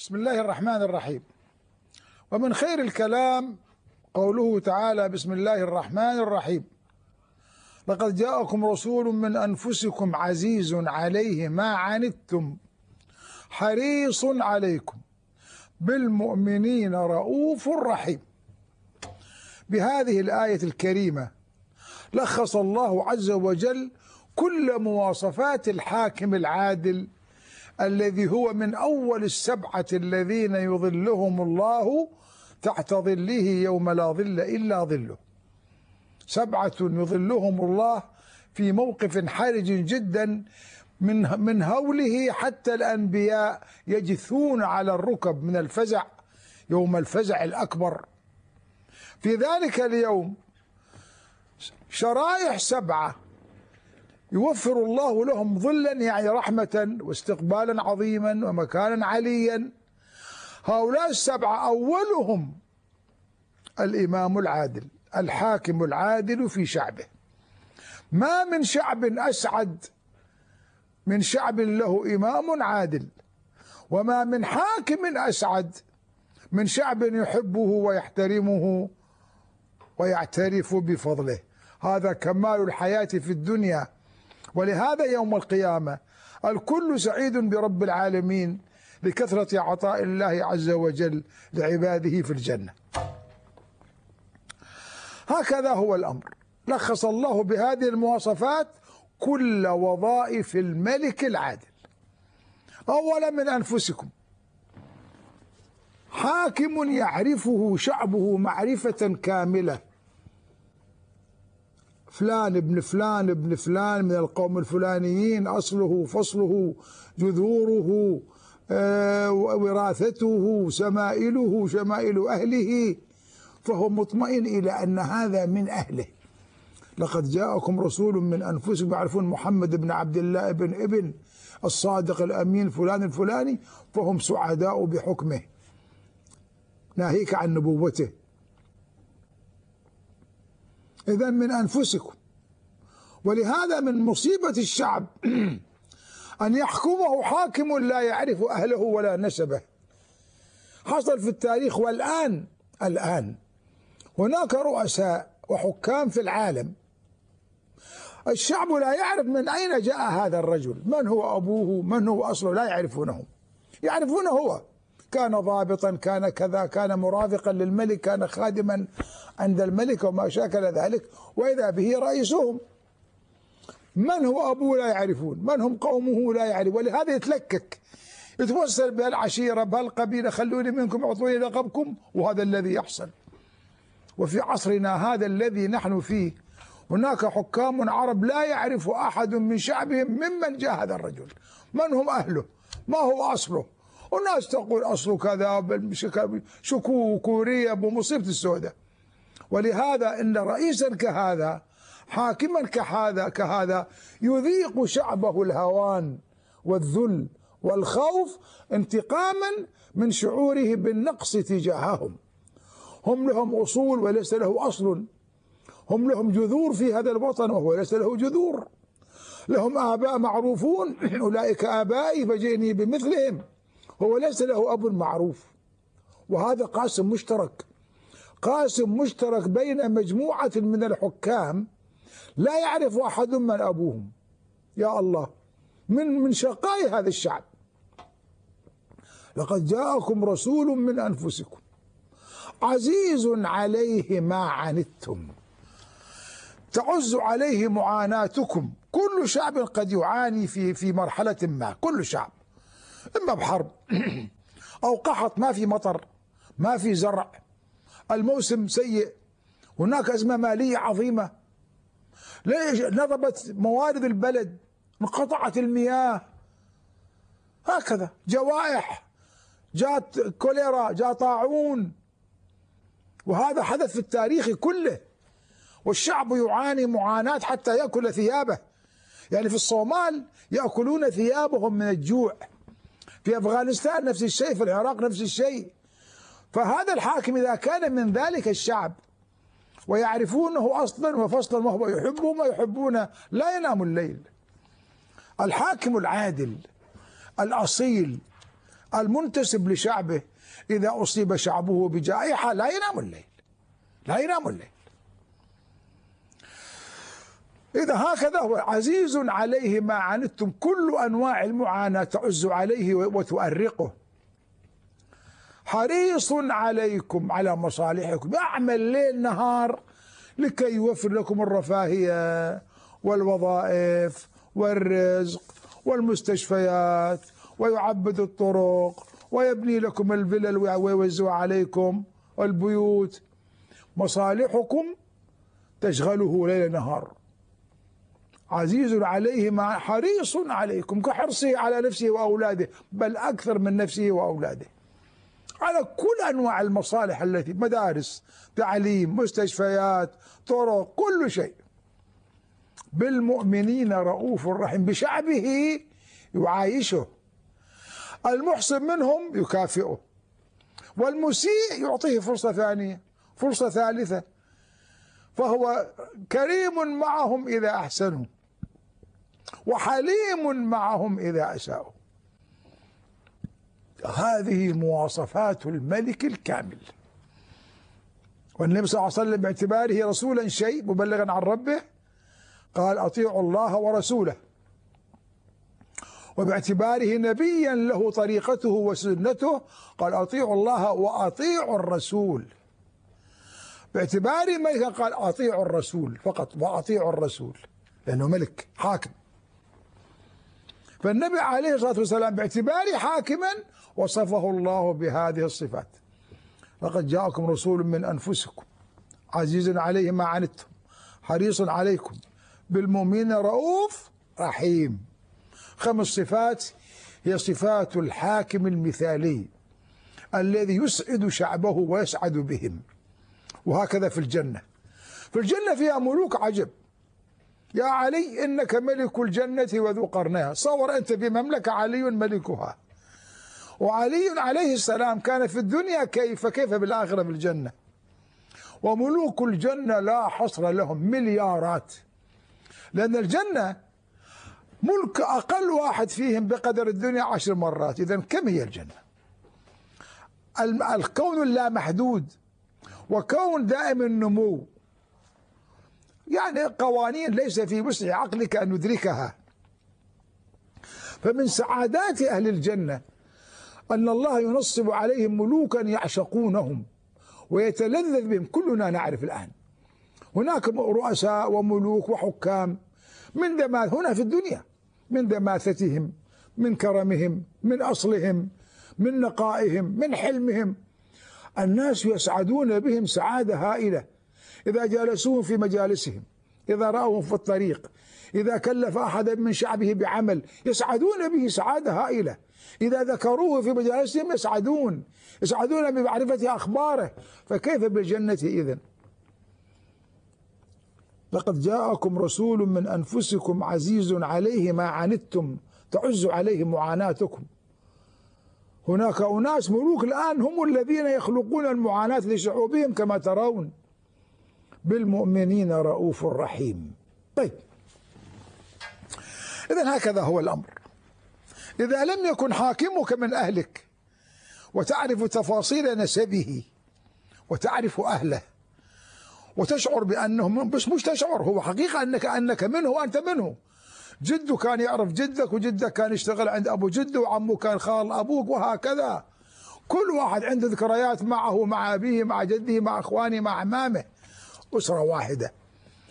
بسم الله الرحمن الرحيم ومن خير الكلام قوله تعالى بسم الله الرحمن الرحيم لقد جاءكم رسول من انفسكم عزيز عليه ما عنتم حريص عليكم بالمؤمنين رؤوف رحيم بهذه الايه الكريمه لخص الله عز وجل كل مواصفات الحاكم العادل الذي هو من أول السبعة الذين يظلهم الله تحت ظله يوم لا ظل إلا ظله سبعة يظلهم الله في موقف حرج جدا من من هوله حتى الأنبياء يجثون على الركب من الفزع يوم الفزع الأكبر في ذلك اليوم شرائح سبعة يوفر الله لهم ظلا يعني رحمة واستقبالا عظيما ومكانا عليا هؤلاء السبعة أولهم الإمام العادل الحاكم العادل في شعبه ما من شعب أسعد من شعب له إمام عادل وما من حاكم أسعد من شعب يحبه ويحترمه ويعترف بفضله هذا كمال الحياة في الدنيا ولهذا يوم القيامة الكل سعيد برب العالمين لكثرة عطاء الله عز وجل لعباده في الجنة هكذا هو الأمر لخص الله بهذه المواصفات كل وظائف الملك العادل أولا من أنفسكم حاكم يعرفه شعبه معرفة كاملة فلان ابن فلان ابن فلان من القوم الفلانيين أصله فصله جذوره آه، وراثته شمائله شمائل أهله فهو مطمئن إلى أن هذا من أهله لقد جاءكم رسول من أنفسكم يعرفون محمد بن عبد الله بن ابن الصادق الأمين فلان الفلاني فهم سعداء بحكمه ناهيك عن نبوته إذا من أنفسكم ولهذا من مصيبة الشعب أن يحكمه حاكم لا يعرف أهله ولا نسبه حصل في التاريخ والآن الآن هناك رؤساء وحكام في العالم الشعب لا يعرف من أين جاء هذا الرجل من هو أبوه من هو أصله لا يعرفونه يعرفونه هو كان ضابطا كان كذا كان مرافقا للملك كان خادما عند الملك وما شاكل ذلك وإذا به رئيسهم من هو أبوه لا يعرفون من هم قومه لا يعرف ولهذا يتلكك يتوسل بهالعشيرة بهالقبيلة خلوني منكم اعطوني لقبكم وهذا الذي يحصل وفي عصرنا هذا الذي نحن فيه هناك حكام عرب لا يعرف أحد من شعبهم ممن جاء هذا الرجل من هم أهله ما هو أصله والناس تقول أصله كذا شكوك وريب ومصيبة السوداء ولهذا إن رئيسا كهذا حاكما كهذا كهذا يذيق شعبه الهوان والذل والخوف انتقاما من شعوره بالنقص تجاههم هم لهم أصول وليس له أصل هم لهم جذور في هذا الوطن وهو ليس له جذور لهم آباء معروفون أولئك آبائي فجئني بمثلهم هو ليس له أب معروف وهذا قاسم مشترك قاسم مشترك بين مجموعة من الحكام لا يعرف أحد من أبوهم يا الله من من شقاء هذا الشعب لقد جاءكم رسول من أنفسكم عزيز عليه ما عنتم تعز عليه معاناتكم كل شعب قد يعاني في في مرحلة ما كل شعب إما بحرب أو قحط ما في مطر ما في زرع الموسم سيء هناك أزمة مالية عظيمة ليش نضبت موارد البلد انقطعت المياه هكذا جوائح جات كوليرا جاء طاعون وهذا حدث في التاريخ كله والشعب يعاني معاناة حتى يأكل ثيابه يعني في الصومال يأكلون ثيابهم من الجوع في أفغانستان نفس الشيء في العراق نفس الشيء فهذا الحاكم إذا كان من ذلك الشعب ويعرفونه أصلا وفصلا وهو يحبهم ويحبونه لا ينام الليل الحاكم العادل الأصيل المنتسب لشعبه إذا أصيب شعبه بجائحة لا ينام الليل لا ينام الليل إذا هكذا هو عزيز عليه ما عنتم كل أنواع المعاناة تعز عليه وتؤرقه حريص عليكم على مصالحكم يعمل ليل نهار لكي يوفر لكم الرفاهية والوظائف والرزق والمستشفيات ويعبد الطرق ويبني لكم الفلل ويوزع عليكم البيوت مصالحكم تشغله ليل نهار عزيز عليه ما حريص عليكم كحرصه على نفسه وأولاده بل أكثر من نفسه وأولاده على كل أنواع المصالح التي مدارس تعليم مستشفيات طرق كل شيء بالمؤمنين رؤوف رحيم بشعبه يعايشه المحسن منهم يكافئه والمسيء يعطيه فرصة ثانية فرصة ثالثة فهو كريم معهم إذا أحسنوا وحليم معهم إذا أساءوا هذه مواصفات الملك الكامل والنبي صلى الله عليه وسلم باعتباره رسولا شيء مبلغا عن ربه قال أطيعوا الله ورسوله وباعتباره نبيا له طريقته وسنته قال أطيعوا الله وأطيعوا الرسول باعتباره ملكا قال أطيعوا الرسول فقط وأطيعوا الرسول لأنه ملك حاكم فالنبي عليه الصلاة والسلام باعتباره حاكما وصفه الله بهذه الصفات لقد جاءكم رسول من أنفسكم عزيز عليه ما عنتم حريص عليكم بالمؤمنين رؤوف رحيم خمس صفات هي صفات الحاكم المثالي الذي يسعد شعبه ويسعد بهم وهكذا في الجنة في الجنة فيها ملوك عجب يا علي إنك ملك الجنة وذو قرنها صور أنت في مملكة علي ملكها وعلي عليه السلام كان في الدنيا كيف كيف بالآخرة بالجنة وملوك الجنة لا حصر لهم مليارات لأن الجنة ملك أقل واحد فيهم بقدر الدنيا عشر مرات إذا كم هي الجنة الكون اللامحدود وكون دائم النمو يعني قوانين ليس في وسع عقلك أن ندركها فمن سعادات أهل الجنة أن الله ينصب عليهم ملوكا يعشقونهم ويتلذذ بهم كلنا نعرف الآن هناك رؤساء وملوك وحكام من دماث هنا في الدنيا من دماثتهم من كرمهم من أصلهم من نقائهم من حلمهم الناس يسعدون بهم سعادة هائلة إذا جالسوهم في مجالسهم إذا رأوهم في الطريق إذا كلف أحدا من شعبه بعمل يسعدون به سعادة هائلة إذا ذكروه في مجالسهم يسعدون يسعدون بمعرفة أخباره فكيف بالجنة إذن لقد جاءكم رسول من أنفسكم عزيز عليه ما عنتم تعز عليه معاناتكم هناك أناس ملوك الآن هم الذين يخلقون المعاناة لشعوبهم كما ترون بالمؤمنين رؤوف رحيم طيب إذا هكذا هو الأمر إذا لم يكن حاكمك من أهلك وتعرف تفاصيل نسبه وتعرف أهله وتشعر بأنهم بس مش تشعر هو حقيقة أنك أنك منه وأنت منه جده كان يعرف جدك وجدك كان يشتغل عند أبو جده وعمه كان خال أبوك وهكذا كل واحد عنده ذكريات معه مع أبيه مع جده مع إخوانه مع عمامه أسرة واحدة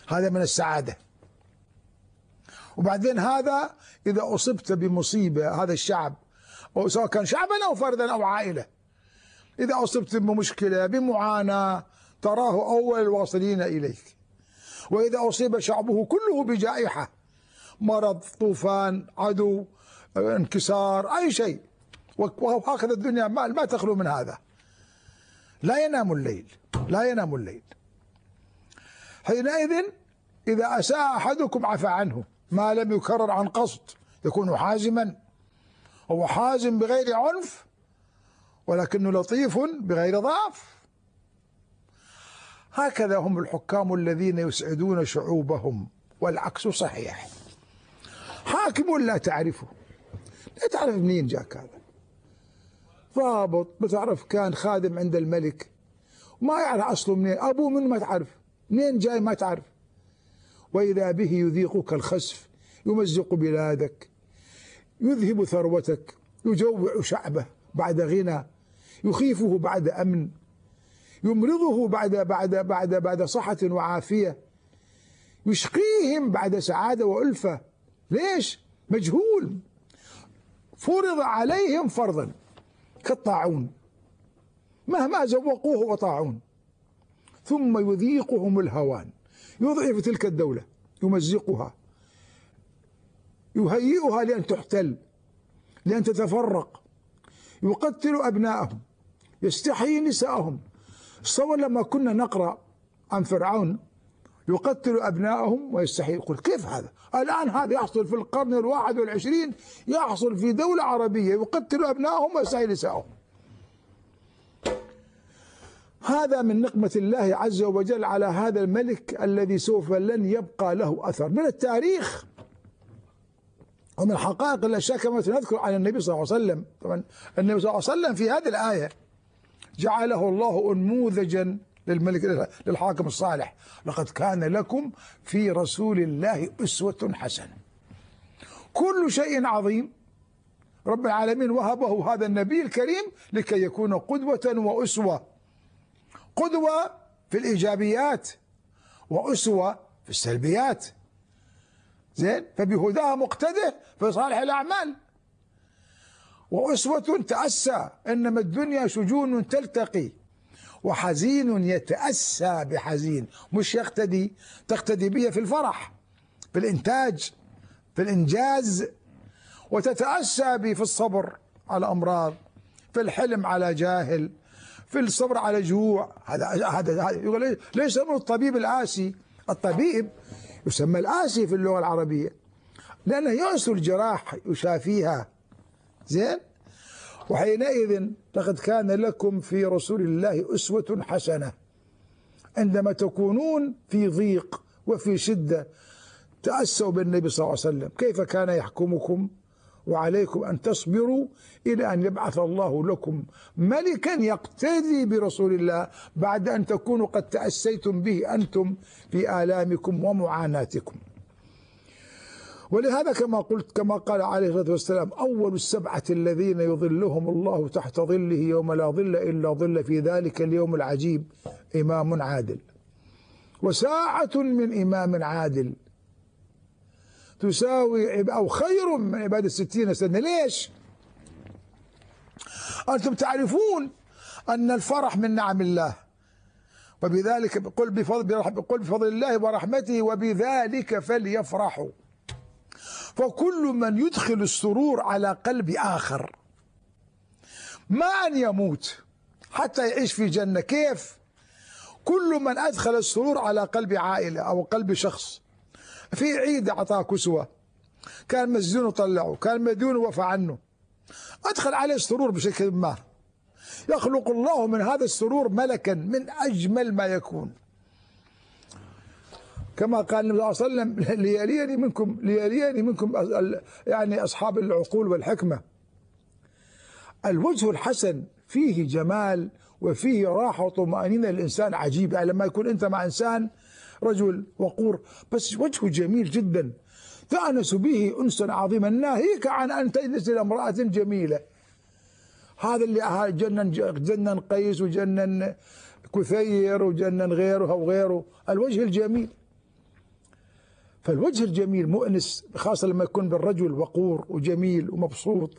هذا من السعادة وبعدين هذا إذا أصبت بمصيبة هذا الشعب أو سواء كان شعبا أو فردا أو عائلة إذا أصبت بمشكلة بمعاناة تراه أول الواصلين إليك وإذا أصيب شعبه كله بجائحة مرض طوفان عدو انكسار أي شيء وهكذا الدنيا ما تخلو من هذا لا ينام الليل لا ينام الليل حينئذ إذا أساء أحدكم عفى عنه ما لم يكرر عن قصد يكون حازما هو حازم بغير عنف ولكنه لطيف بغير ضعف هكذا هم الحكام الذين يسعدون شعوبهم والعكس صحيح حاكم لا تعرفه لا تعرف منين جاك هذا ضابط ما تعرف كان خادم عند الملك ما يعرف أصله منين أبوه من ما تعرف منين جاي ما تعرف وإذا به يذيقك الخسف يمزق بلادك يذهب ثروتك يجوع شعبه بعد غنى يخيفه بعد أمن يمرضه بعد بعد بعد بعد صحة وعافية يشقيهم بعد سعادة وألفة ليش؟ مجهول فرض عليهم فرضا كالطاعون مهما زوقوه وطاعون ثم يذيقهم الهوان يضعف تلك الدولة يمزقها يهيئها لأن تحتل لأن تتفرق يقتل أبنائهم يستحيي نساءهم صور لما كنا نقرأ عن فرعون يقتل أبنائهم ويستحيي يقول كيف هذا الآن هذا يحصل في القرن الواحد والعشرين يحصل في دولة عربية يقتل أبنائهم ويستحيي نساءهم هذا من نقمة الله عز وجل على هذا الملك الذي سوف لن يبقى له أثر من التاريخ ومن الحقائق لا شك ما نذكر عن النبي صلى الله عليه وسلم طبعا النبي صلى الله عليه وسلم في هذه الآية جعله الله أنموذجا للملك للحاكم الصالح لقد كان لكم في رسول الله أسوة حسنة كل شيء عظيم رب العالمين وهبه هذا النبي الكريم لكي يكون قدوة وأسوة قدوة في الإيجابيات وأسوة في السلبيات زين فبهداه مقتده في صالح الأعمال وأسوة تأسى إنما الدنيا شجون تلتقي وحزين يتأسى بحزين مش يقتدي تقتدي بي في الفرح في الإنتاج في الإنجاز وتتأسى بي في الصبر على أمراض في الحلم على جاهل في الصبر على جوع هذا هذا يقول ليس أمر الطبيب الآسي الطبيب يسمى الآسي في اللغة العربية لأنه ينسو الجراح يشافيها زين وحينئذ لقد كان لكم في رسول الله أسوة حسنة عندما تكونون في ضيق وفي شدة تأسوا بالنبي صلى الله عليه وسلم كيف كان يحكمكم وعليكم أن تصبروا إلى أن يبعث الله لكم ملكا يقتدي برسول الله بعد أن تكونوا قد تأسيتم به أنتم في آلامكم ومعاناتكم ولهذا كما قلت كما قال عليه الصلاة والسلام أول السبعة الذين يظلهم الله تحت ظله يوم لا ظل إلا ظل في ذلك اليوم العجيب إمام عادل وساعة من إمام عادل تساوي أو خير من عبادة الستين سنة ليش أنتم تعرفون أن الفرح من نعم الله وبذلك قل بفضل, قل بفضل الله ورحمته وبذلك فليفرحوا فكل من يدخل السرور على قلب آخر ما أن يموت حتى يعيش في جنة كيف كل من أدخل السرور على قلب عائلة أو قلب شخص في عيد أعطاه كسوة كان مسجون وطلعه كان مديون وفى عنه أدخل عليه السرور بشكل ما يخلق الله من هذا السرور ملكا من أجمل ما يكون كما قال النبي صلى الله عليه وسلم ليليني منكم ليليني منكم يعني أصحاب العقول والحكمة الوجه الحسن فيه جمال وفيه راحة وطمأنينة للإنسان عجيبة لما يكون أنت مع إنسان رجل وقور بس وجهه جميل جدا تأنس به أنسا عظيما ناهيك عن أن تجلس إلى امرأة جميلة هذا اللي جنن جنن قيس وجنن كثير وجنن غيره وغيره الوجه الجميل فالوجه الجميل مؤنس خاصة لما يكون بالرجل وقور وجميل ومبسوط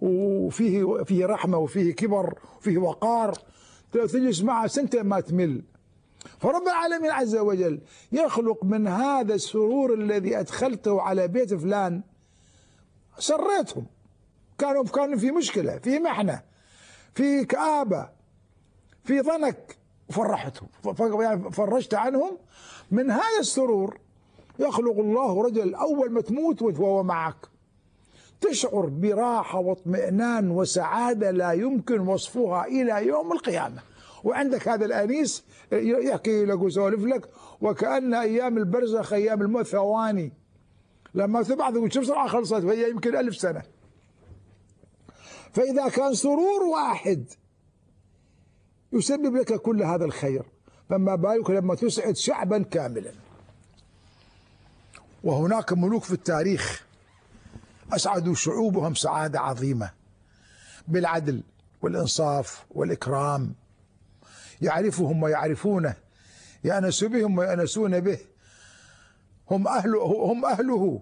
وفيه فيه رحمة وفيه كبر وفيه وقار تجلس معه سنتين ما تمل فرب العالمين عز وجل يخلق من هذا السرور الذي أدخلته على بيت فلان سريتهم كانوا كانوا في مشكلة في محنة في كآبة في ضنك فرحتهم فرجت عنهم من هذا السرور يخلق الله رجل أول ما تموت وهو معك تشعر براحة واطمئنان وسعادة لا يمكن وصفها إلى يوم القيامة وعندك هذا الانيس آه، يحكي لك ويسولف لك وكان ايام البرزخ ايام الموت ثواني لما تبعث شو بسرعه خلصت وهي يمكن ألف سنه فاذا كان سرور واحد يسبب لك كل هذا الخير فما بالك لما تسعد شعبا كاملا وهناك ملوك في التاريخ اسعدوا شعوبهم سعاده عظيمه بالعدل والانصاف والاكرام يعرفهم ويعرفونه يأنس بهم ويأنسون به هم أهله هم أهله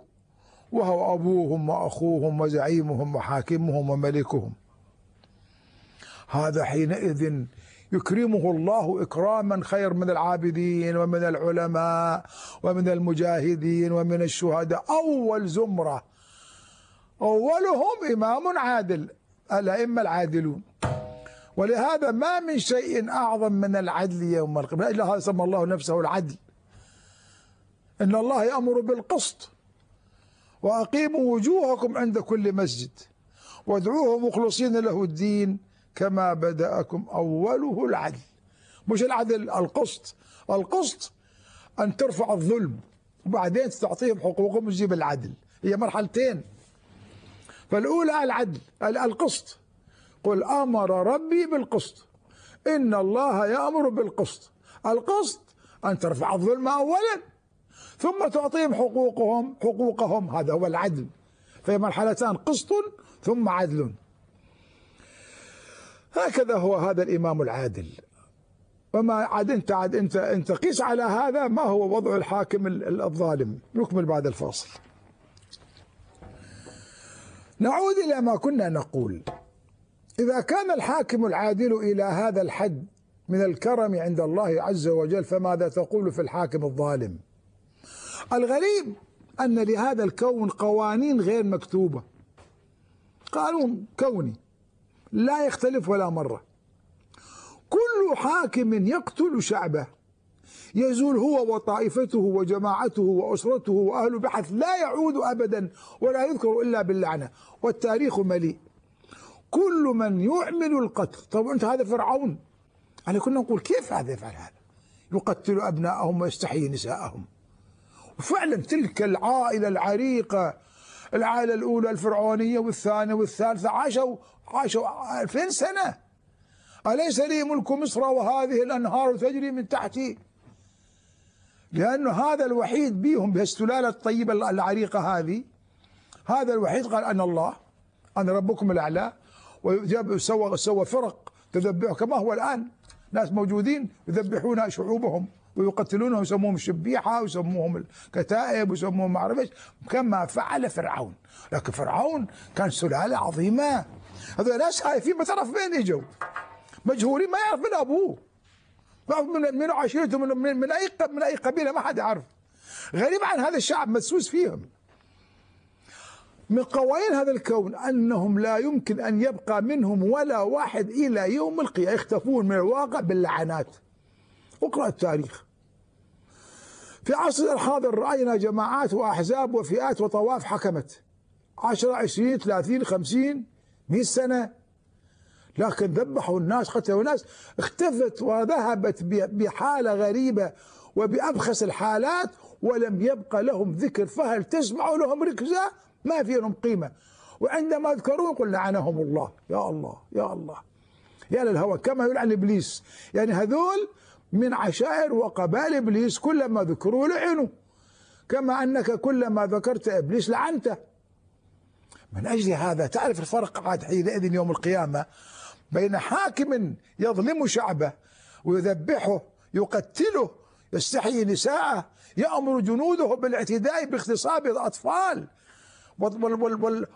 وهو أبوهم وأخوهم وزعيمهم وحاكمهم وملكهم هذا حينئذ يكرمه الله إكراما خير من العابدين ومن العلماء ومن المجاهدين ومن الشهداء أول زمرة أولهم إمام عادل الأئمة العادلون ولهذا ما من شيء أعظم من العدل يوم القيامة إلا هذا سمى الله نفسه العدل إن الله يأمر بالقسط وأقيموا وجوهكم عند كل مسجد وادعوه مخلصين له الدين كما بدأكم أوله العدل مش العدل القسط القسط أن ترفع الظلم وبعدين تعطيهم حقوقهم وتجيب العدل هي مرحلتين فالأولى العدل القسط قل امر ربي بالقسط ان الله يامر بالقسط القسط ان ترفع الظلم اولا ثم تعطيهم حقوقهم حقوقهم هذا هو العدل فهي مرحلتان قسط ثم عدل هكذا هو هذا الامام العادل وما عاد انت عاد انت انت قيس على هذا ما هو وضع الحاكم الظالم نكمل بعد الفاصل نعود الى ما كنا نقول إذا كان الحاكم العادل إلى هذا الحد من الكرم عند الله عز وجل فماذا تقول في الحاكم الظالم الغريب أن لهذا الكون قوانين غير مكتوبة قانون كوني لا يختلف ولا مرة كل حاكم يقتل شعبه يزول هو وطائفته وجماعته وأسرته وأهله بحث لا يعود أبدا ولا يذكر إلا باللعنة والتاريخ مليء كل من يعمل القتل طب أنت هذا فرعون أنا كنا نقول كيف هذا يفعل هذا يقتل أبناءهم ويستحيي نساءهم وفعلا تلك العائلة العريقة العائلة الأولى الفرعونية والثانية والثالثة عاشوا عاشوا ألفين سنة أليس لي ملك مصر وهذه الأنهار تجري من تحتي لأنه هذا الوحيد بيهم بهالسلالة الطيبة العريقة هذه هذا الوحيد قال أنا الله أنا ربكم الأعلى وسوى سوى فرق تذبح كما هو الآن ناس موجودين يذبحون شعوبهم ويقتلونهم يسموهم الشبيحة ويسموهم الكتائب ويسموهم ما أعرف إيش كما فعل فرعون لكن فرعون كان سلالة عظيمة هذول ناس خايفين ما تعرف من إجوا مجهولين ما يعرف من أبوه ما يعرف من من عشيرته من, من, من أي من أي قبيلة ما حد يعرف غريب عن هذا الشعب مسوس فيهم من قوانين هذا الكون أنهم لا يمكن أن يبقى منهم ولا واحد إلى يوم القيامة يختفون من الواقع باللعنات اقرأ التاريخ في عصرنا الحاضر رأينا جماعات وأحزاب وفئات وطواف حكمت 10 20 30 50 100 سنة لكن ذبحوا الناس قتلوا الناس اختفت وذهبت بحالة غريبة وبأبخس الحالات ولم يبقى لهم ذكر فهل تسمع لهم ركزة ما في لهم قيمة وعندما ذكروا يقول لعنهم الله يا الله يا الله يا للهوى كما يلعن إبليس يعني هذول من عشائر وقبائل إبليس كلما ذكروا لعنوا كما أنك كلما ذكرت إبليس لعنته من أجل هذا تعرف الفرق عاد حينئذ يوم القيامة بين حاكم يظلم شعبه ويذبحه يقتله يستحيي نساءه يأمر جنوده بالاعتداء باغتصاب الأطفال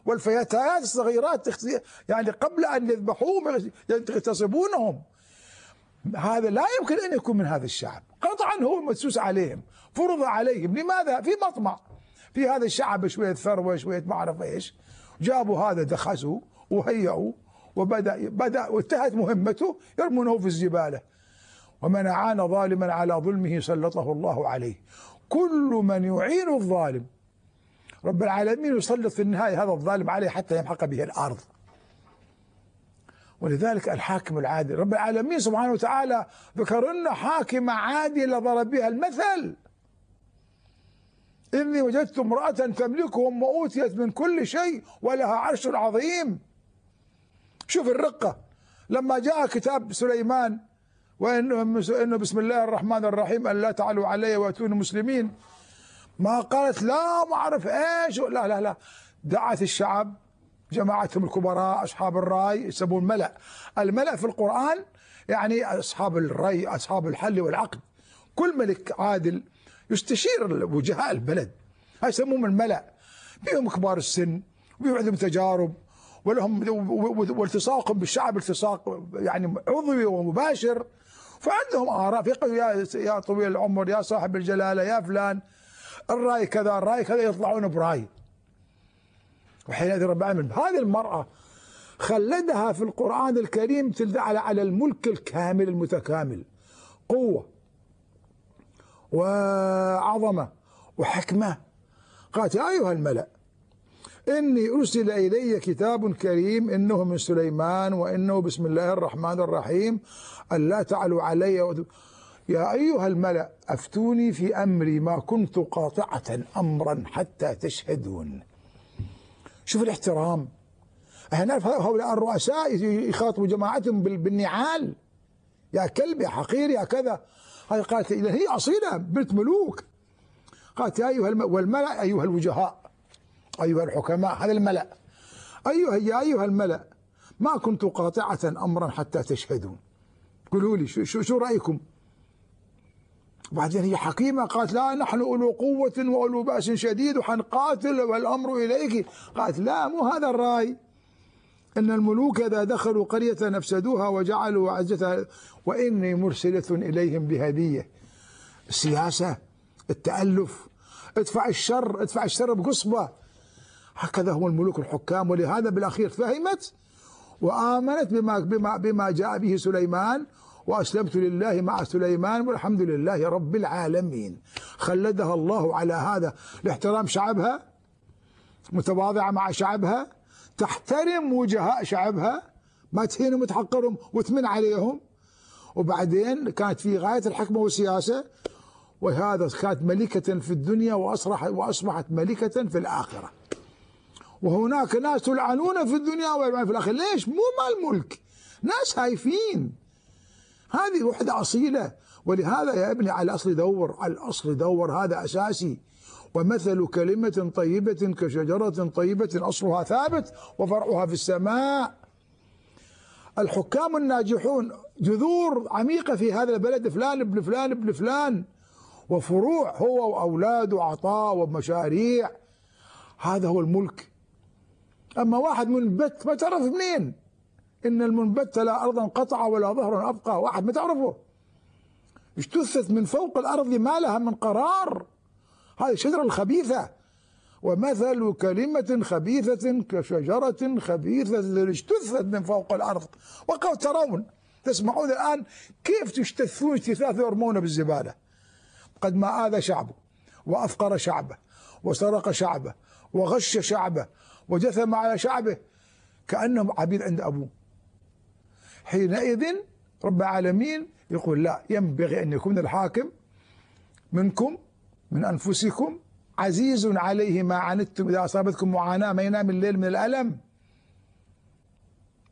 والفتيات الصغيرات يعني قبل أن يذبحوهم يغتصبونهم هذا لا يمكن أن يكون من هذا الشعب قطعا هو مدسوس عليهم فرض عليهم لماذا في مطمع في هذا الشعب شوية ثروة شوية ما أعرف إيش جابوا هذا دخسوا وهيئوا وبدأ بدأ وانتهت مهمته يرمونه في الزبالة ومن أعان ظالما على ظلمه سلطه الله عليه كل من يعين الظالم رب العالمين يسلط في النهاية هذا الظالم عليه حتى يمحق به الأرض ولذلك الحاكم العادل رب العالمين سبحانه وتعالى ذكر لنا حاكمة عادلة ضرب بها المثل إني وجدت امرأة تملكهم وأوتيت من كل شيء ولها عرش عظيم شوف الرقة لما جاء كتاب سليمان وإنه بسم الله الرحمن الرحيم ألا تعلوا علي وأتوني مسلمين ما قالت لا ما أعرف إيش لا لا لا دعت الشعب جماعتهم الكبراء أصحاب الرأي يسمون ملأ الملأ في القرآن يعني أصحاب الرأي أصحاب الحل والعقد كل ملك عادل يستشير وجهاء البلد هاي يسموهم الملأ بهم كبار السن وعندهم عندهم تجارب ولهم والتصاقهم بالشعب التصاق يعني عضوي ومباشر فعندهم آراء يا يا طويل العمر يا صاحب الجلالة يا فلان الرأي كذا الرأي كذا يطلعون برأي وحينئذ رب العالمين هذه المرأة خلدها في القرآن الكريم تلد على على الملك الكامل المتكامل قوة وعظمة وحكمة قالت يا أيها الملأ إني أرسل إلي كتاب كريم إنه من سليمان وإنه بسم الله الرحمن الرحيم ألا تعلوا علي يا أيها الملأ أفتوني في أمري ما كنت قاطعة أمرا حتى تشهدون شوف الاحترام احنا نعرف هؤلاء الرؤساء يخاطبوا جماعتهم بالنعال يا كلب يا حقير يا كذا هذه قالت إذا هي أصيلة بنت ملوك قالت يا أيها والملأ أيها الوجهاء أيها الحكماء هذا الملأ أيها يا أيها الملأ ما كنت قاطعة أمرا حتى تشهدون قولوا لي شو, شو رأيكم وبعدين هي حكيمة قالت لا نحن أولو قوة وأولو بأس شديد وحنقاتل والأمر إليك قالت لا مو هذا الرأي إن الملوك إذا دخلوا قرية أفسدوها وجعلوا عزتها وإني مرسلة إليهم بهدية السياسة التألف ادفع الشر ادفع الشر بقصبة هكذا هو الملوك الحكام ولهذا بالأخير فهمت وآمنت بما, بما, بما جاء به سليمان وأسلمت لله مع سليمان والحمد لله رب العالمين خلدها الله على هذا لاحترام شعبها متواضعة مع شعبها تحترم وجهاء شعبها ما تهينهم وتحقرهم وتمن عليهم وبعدين كانت في غاية الحكمة والسياسة وهذا كانت ملكة في الدنيا وأصبحت ملكة في الآخرة وهناك ناس تلعنون في الدنيا ويلعنون في الآخرة ليش مو مال ملك ناس هايفين هذه وحدة أصيلة ولهذا يا ابني على الأصل دور على الأصل دور هذا أساسي ومثل كلمة طيبة كشجرة طيبة أصلها ثابت وفرعها في السماء الحكام الناجحون جذور عميقة في هذا البلد فلان ابن فلان ابن فلان وفروع هو وأولاد وعطاء ومشاريع هذا هو الملك أما واحد من منبت ما تعرف منين إن المنبت لا أرضا قطع ولا ظهرا أبقى واحد ما تعرفه اجتثت من فوق الأرض ما لها من قرار هذه الشجرة الخبيثة ومثل كلمة خبيثة كشجرة خبيثة اجتثت من فوق الأرض وقد ترون تسمعون الآن كيف تجتثون اجتثاث يرمون بالزبالة قد ما آذى شعبه وأفقر شعبه وسرق شعبه وغش شعبه وجثم على شعبه كأنهم عبيد عند أبوه حينئذ رب العالمين يقول لا ينبغي أن يكون الحاكم منكم من أنفسكم عزيز عليه ما عنتم إذا أصابتكم معاناة ما ينام الليل من الألم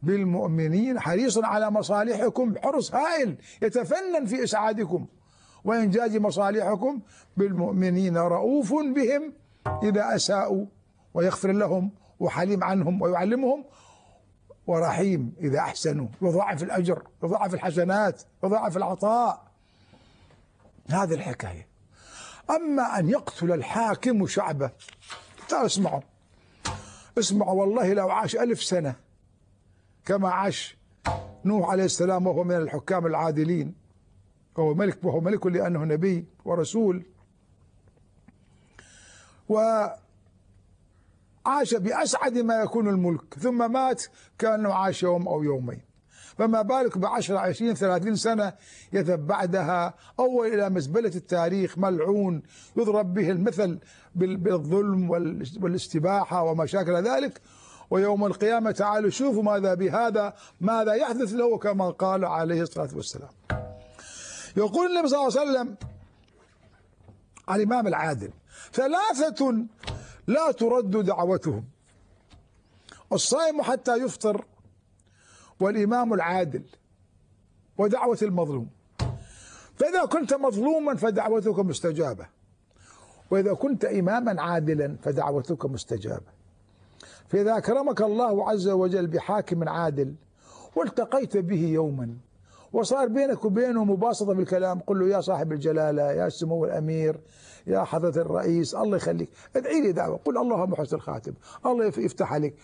بالمؤمنين حريص على مصالحكم حرص هائل يتفنن في إسعادكم وإنجاز مصالحكم بالمؤمنين رؤوف بهم إذا أساءوا ويغفر لهم وحليم عنهم ويعلمهم ورحيم إذا أحسنوا يضاعف الأجر يضاعف الحسنات يضاعف العطاء هذه الحكاية أما أن يقتل الحاكم شعبه تعالوا اسمعوا اسمعوا والله لو عاش ألف سنة كما عاش نوح عليه السلام وهو من الحكام العادلين وهو ملك وهو ملك لأنه نبي ورسول و عاش بأسعد ما يكون الملك ثم مات كأنه عاش يوم أو يومين فما بالك بعشر عشرين ثلاثين سنة يذهب بعدها أول إلى مزبلة التاريخ ملعون يضرب به المثل بالظلم والاستباحة وما شاكل ذلك ويوم القيامة تعالوا شوفوا ماذا بهذا ماذا يحدث له كما قال عليه الصلاة والسلام يقول النبي صلى الله عليه وسلم على الإمام العادل ثلاثة لا ترد دعوتهم الصائم حتى يفطر والإمام العادل ودعوة المظلوم فإذا كنت مظلوما فدعوتك مستجابة وإذا كنت إماما عادلا فدعوتك مستجابة فإذا أكرمك الله عز وجل بحاكم عادل والتقيت به يوما وصار بينك وبينه مباسطة بالكلام قل له يا صاحب الجلالة يا سمو الأمير يا حضرة الرئيس الله يخليك ادعي لي دعوة قل اللهم حسن الخاتم الله يفتح عليك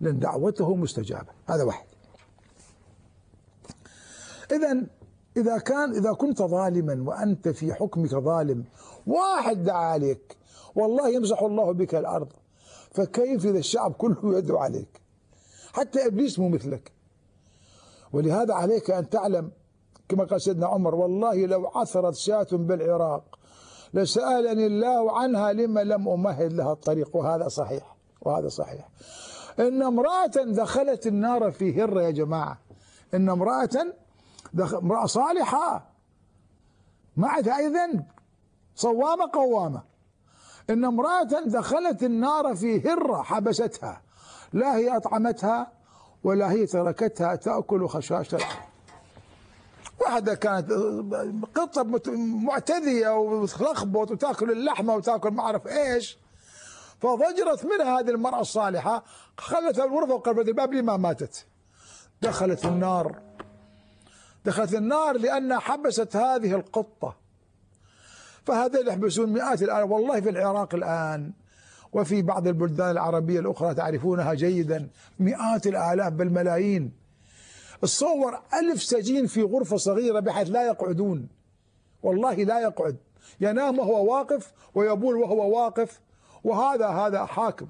لأن دعوته مستجابة هذا واحد إذا إذا كان إذا كنت ظالما وأنت في حكمك ظالم واحد دعا عليك والله يمسح الله بك الأرض فكيف إذا الشعب كله يدعو عليك حتى إبليس مو مثلك ولهذا عليك أن تعلم كما قال سيدنا عمر والله لو عثرت شاة بالعراق لسألني الله عنها لما لم أمهد لها الطريق وهذا صحيح وهذا صحيح إن امرأة دخلت النار في هرة يا جماعة إن امرأة دخل امرأة صالحة ما عندها أي ذنب صوامة قوامة إن امرأة دخلت النار في هرة حبستها لا هي أطعمتها ولا هي تركتها تأكل خشاش الأرض واحدة كانت قطة معتديه وتلخبط وتاكل اللحمة وتاكل ما أعرف إيش فضجرت منها هذه المرأة الصالحة خلتها الغرفة وقربت الباب لما ماتت دخلت النار دخلت النار لأنها حبست هذه القطة فهذا يحبسون مئات الآن والله في العراق الآن وفي بعض البلدان العربية الأخرى تعرفونها جيدا مئات الآلاف بل ملايين تصور ألف سجين في غرفة صغيرة بحيث لا يقعدون والله لا يقعد ينام وهو واقف ويبول وهو واقف وهذا هذا حاكم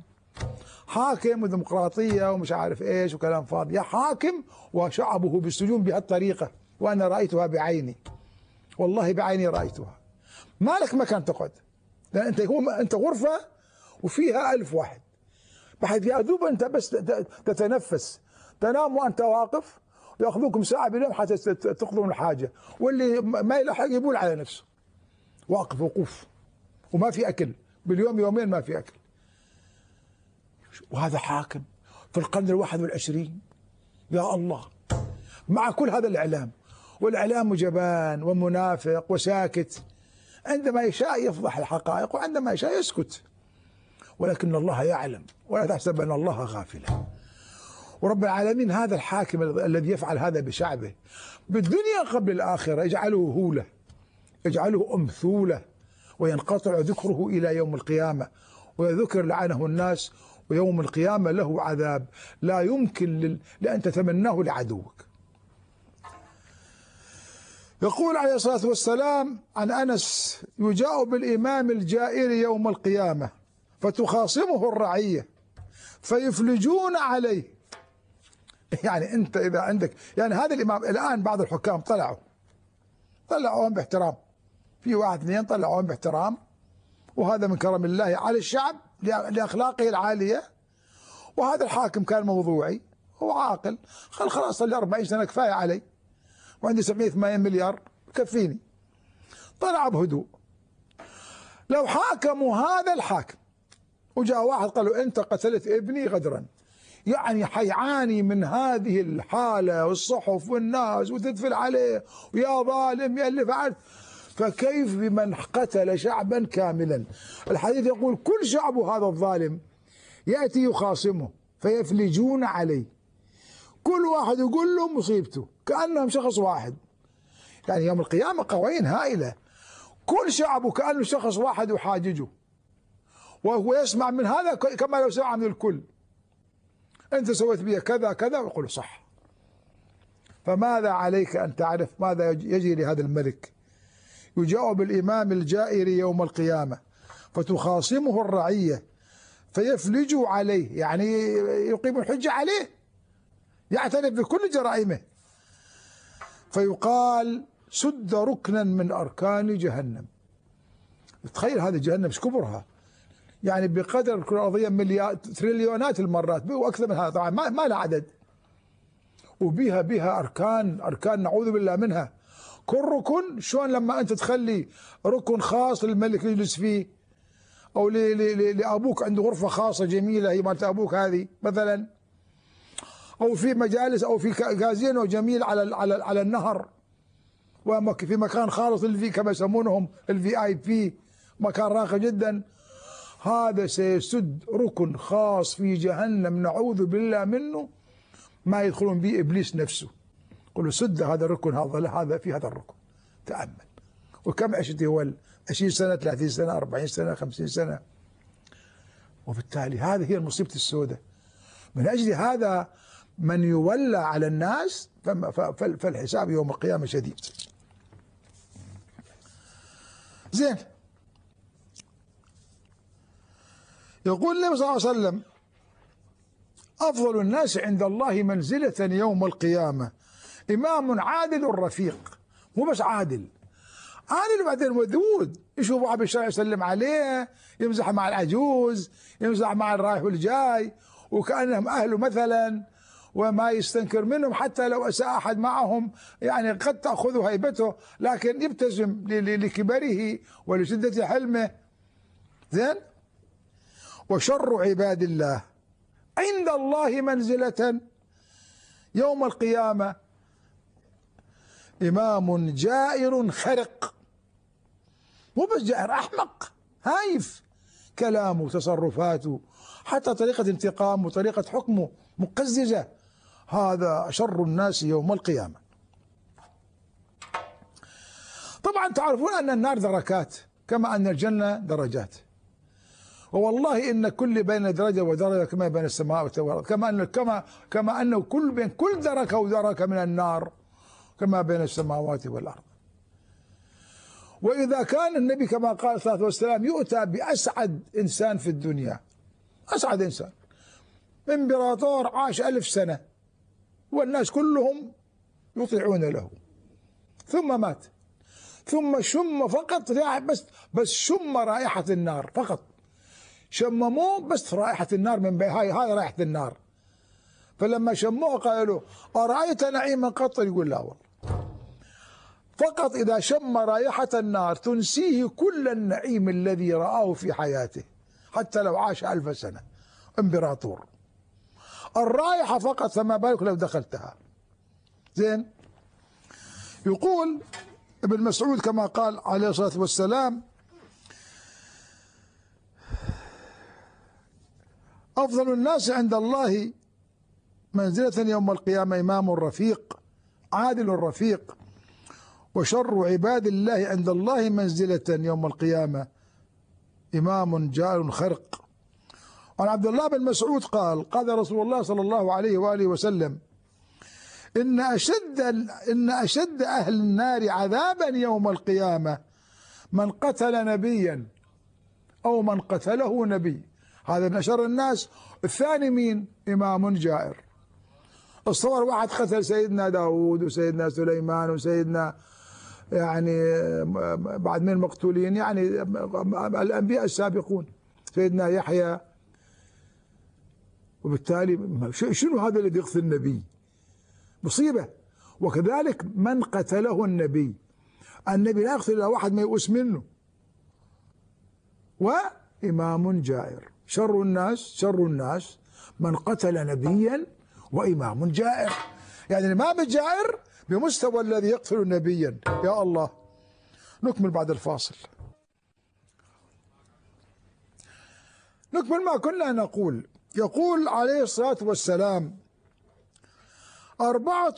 حاكم وديمقراطية ومش عارف إيش وكلام فاضي حاكم وشعبه بالسجون بهالطريقة وأنا رأيتها بعيني والله بعيني رأيتها ما لك مكان تقعد لأن أنت هو أنت غرفة وفيها ألف واحد بحيث يا دوب أنت بس تتنفس تنام وأنت واقف ياخذوكم ساعه باليوم حتى تقضون الحاجه واللي ما يلحق يبول على نفسه واقف وقوف وما في اكل باليوم يومين ما في اكل وهذا حاكم في القرن الواحد والعشرين يا الله مع كل هذا الاعلام والاعلام جبان ومنافق وساكت عندما يشاء يفضح الحقائق وعندما يشاء يسكت ولكن الله يعلم ولا تحسب ان الله غافلا ورب العالمين هذا الحاكم الذي يفعل هذا بشعبه بالدنيا قبل الآخرة اجعله هولة اجعله أمثولة وينقطع ذكره إلى يوم القيامة ويذكر لعنه الناس ويوم القيامة له عذاب لا يمكن لأن تتمناه لعدوك يقول عليه الصلاة والسلام عن أنس يجاء بالإمام الجائر يوم القيامة فتخاصمه الرعية فيفلجون عليه يعني انت اذا عندك يعني هذا الامام الان بعض الحكام طلعوا طلعوهم باحترام في واحد اثنين طلعوهم باحترام وهذا من كرم الله على الشعب لاخلاقه العاليه وهذا الحاكم كان موضوعي هو عاقل خل خلاص صار 40 سنه كفايه علي وعندي 780 مليار كفيني طلع بهدوء لو حاكموا هذا الحاكم وجاء واحد قال له انت قتلت ابني غدرا يعني حيعاني من هذه الحالة والصحف والناس وتدفل عليه ويا ظالم يا اللي فعلت فكيف بمن قتل شعبا كاملا الحديث يقول كل شعب هذا الظالم يأتي يخاصمه فيفلجون عليه كل واحد يقول له مصيبته كأنهم شخص واحد يعني يوم القيامة قوين هائلة كل شعبه كأنه شخص واحد يحاججه وهو يسمع من هذا كما لو سمع من الكل أنت سويت بي كذا كذا ويقول صح فماذا عليك أن تعرف ماذا يجري لهذا الملك يجاء بالإمام الجائر يوم القيامة فتخاصمه الرعية فيفلج عليه يعني يقيم الحجة عليه يعترف بكل جرائمه فيقال سد ركنا من أركان جهنم تخيل هذه جهنم ايش كبرها يعني بقدر الكره الارضيه مليار تريليونات المرات واكثر من هذا طبعا ما, ما لها عدد وبها بها اركان اركان نعوذ بالله منها كل ركن شلون لما انت تخلي ركن خاص للملك يجلس فيه او لابوك عنده غرفه خاصه جميله هي مالت ابوك هذه مثلا او في مجالس او في كازينو جميل على على على النهر وفي مكان خالص اللي فيه كما يسمونهم الفي اي بي مكان راقي جدا هذا سيسد ركن خاص في جهنم نعوذ بالله منه ما يدخلون به إبليس نفسه قلوا سد هذا الركن هذا هذا في هذا الركن تأمل وكم عشت هو 20 سنة 30 سنة 40 سنة 50 سنة وبالتالي هذه هي المصيبة السوداء من أجل هذا من يولى على الناس فالحساب يوم القيامة شديد زين يقول النبي صلى الله عليه وسلم أفضل الناس عند الله منزلة يوم القيامة إمام عادل رفيق مو بس عادل عادل بعدين ودود يشوف واحد بالشارع يسلم عليه يمزح مع العجوز يمزح مع الرايح والجاي وكأنهم أهله مثلا وما يستنكر منهم حتى لو أساء أحد معهم يعني قد تأخذ هيبته لكن يبتسم لكبره ولشدة حلمه زين وشر عباد الله عند الله منزلة يوم القيامة إمام جائر خرق مو بس جائر أحمق هايف كلامه تصرفاته حتى طريقة انتقامه وطريقة حكمه مقززة هذا شر الناس يوم القيامة طبعا تعرفون أن النار دركات كما أن الجنة درجات ووالله ان كل بين درجه ودرجه كما بين السماء والارض كما ان كما كما انه كل بين كل دركه ودركه من النار كما بين السماوات والارض. واذا كان النبي كما قال عليه الصلاه والسلام يؤتى باسعد انسان في الدنيا اسعد انسان امبراطور عاش ألف سنه والناس كلهم يطيعون له ثم مات ثم شم فقط بس بس شم رائحة النار فقط شمموه بس رائحة النار من بين هاي هاي رائحة النار فلما شموه قالوا أرأيت نعيما قط يقول لا والله فقط إذا شم رائحة النار تنسيه كل النعيم الذي رآه في حياته حتى لو عاش ألف سنة امبراطور الرائحة فقط فما بالك لو دخلتها زين يقول ابن مسعود كما قال عليه الصلاة والسلام أفضل الناس عند الله منزلة يوم القيامة إمام رفيق عادل رفيق وشر عباد الله عند الله منزلة يوم القيامة إمام جال خرق عن عبد الله بن مسعود قال قال رسول الله صلى الله عليه وآله وسلم إن أشد إن أشد أهل النار عذابا يوم القيامة من قتل نبيا أو من قتله نبي هذا من الناس الثاني مين إمام جائر الصور واحد قتل سيدنا داوود وسيدنا سليمان وسيدنا يعني بعد من المقتولين يعني الأنبياء السابقون سيدنا يحيى وبالتالي شنو هذا الذي يقتل النبي مصيبة وكذلك من قتله النبي النبي لا يقتل إلا واحد ميؤوس منه وإمام جائر شر الناس شر الناس من قتل نبيا وإمام جائر يعني الإمام الجائر بمستوى الذي يقتل نبيا يا الله نكمل بعد الفاصل نكمل ما كنا نقول يقول عليه الصلاة والسلام أربعة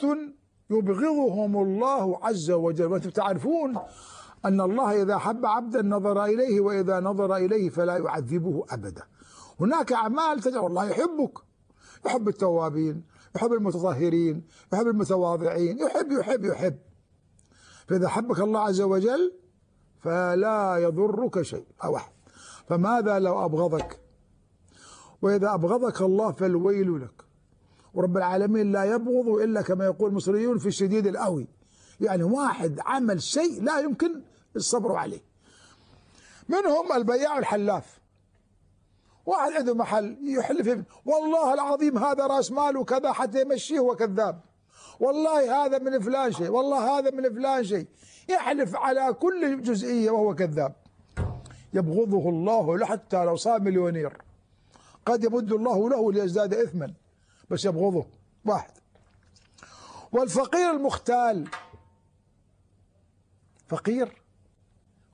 يبغضهم الله عز وجل وأنتم تعرفون أن الله إذا حب عبدا نظر إليه وإذا نظر إليه فلا يعذبه أبدا هناك أعمال تدعو الله يحبك يحب التوابين يحب المتطهرين يحب المتواضعين يحب يحب يحب فإذا حبك الله عز وجل فلا يضرك شيء أحد فماذا لو أبغضك وإذا أبغضك الله فالويل لك ورب العالمين لا يبغض إلا كما يقول المصريون في الشديد الأوي يعني واحد عمل شيء لا يمكن الصبر عليه منهم البياع الحلاف واحد عنده محل يحل فيه والله العظيم هذا راس مال وكذا حتى يمشيه هو كذاب والله هذا من فلان شيء والله هذا من فلان شيء يحلف على كل جزئية وهو كذاب يبغضه الله حتى لو صار مليونير قد يمد الله له ليزداد إثما بس يبغضه واحد والفقير المختال فقير